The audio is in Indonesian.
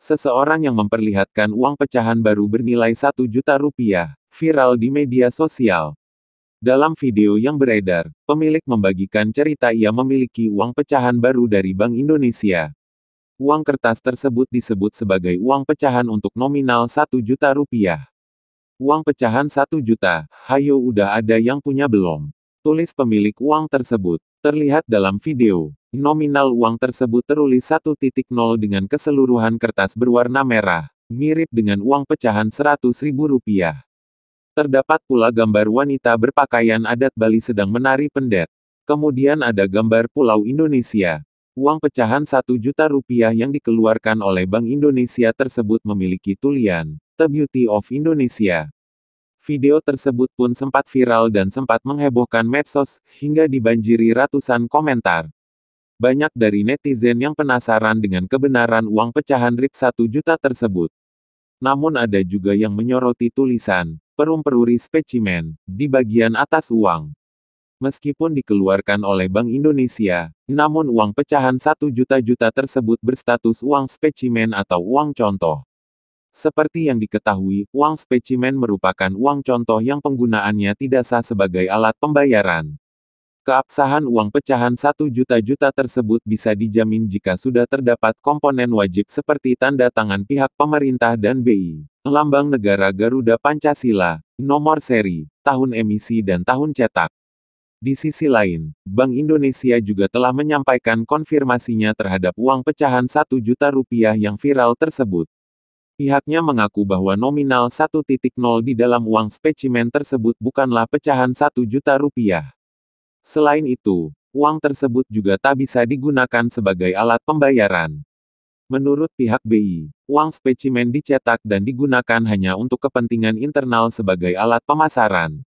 Seseorang yang memperlihatkan uang pecahan baru bernilai 1 juta rupiah, viral di media sosial. Dalam video yang beredar, pemilik membagikan cerita ia memiliki uang pecahan baru dari Bank Indonesia. Uang kertas tersebut disebut sebagai uang pecahan untuk nominal 1 juta rupiah. Uang pecahan 1 juta, hayo udah ada yang punya belum? Tulis pemilik uang tersebut, terlihat dalam video. Nominal uang tersebut titik 1.0 dengan keseluruhan kertas berwarna merah, mirip dengan uang pecahan Rp100.000. Terdapat pula gambar wanita berpakaian adat Bali sedang menari pendet. Kemudian ada gambar Pulau Indonesia. Uang pecahan satu juta rupiah yang dikeluarkan oleh Bank Indonesia tersebut memiliki tulian, The Beauty of Indonesia. Video tersebut pun sempat viral dan sempat menghebohkan medsos, hingga dibanjiri ratusan komentar banyak dari netizen yang penasaran dengan kebenaran uang pecahan RIP 1 juta tersebut. Namun ada juga yang menyoroti tulisan, perum-peruri spesimen, di bagian atas uang. Meskipun dikeluarkan oleh Bank Indonesia, namun uang pecahan 1 juta-juta tersebut berstatus uang spesimen atau uang contoh. Seperti yang diketahui, uang spesimen merupakan uang contoh yang penggunaannya tidak sah sebagai alat pembayaran. Keabsahan uang pecahan 1 juta-juta tersebut bisa dijamin jika sudah terdapat komponen wajib seperti tanda tangan pihak pemerintah dan BI. Lambang negara Garuda Pancasila, nomor seri, tahun emisi dan tahun cetak. Di sisi lain, Bank Indonesia juga telah menyampaikan konfirmasinya terhadap uang pecahan 1 juta rupiah yang viral tersebut. Pihaknya mengaku bahwa nominal 1.0 di dalam uang spesimen tersebut bukanlah pecahan 1 juta rupiah. Selain itu, uang tersebut juga tak bisa digunakan sebagai alat pembayaran. Menurut pihak BI, uang spesimen dicetak dan digunakan hanya untuk kepentingan internal sebagai alat pemasaran.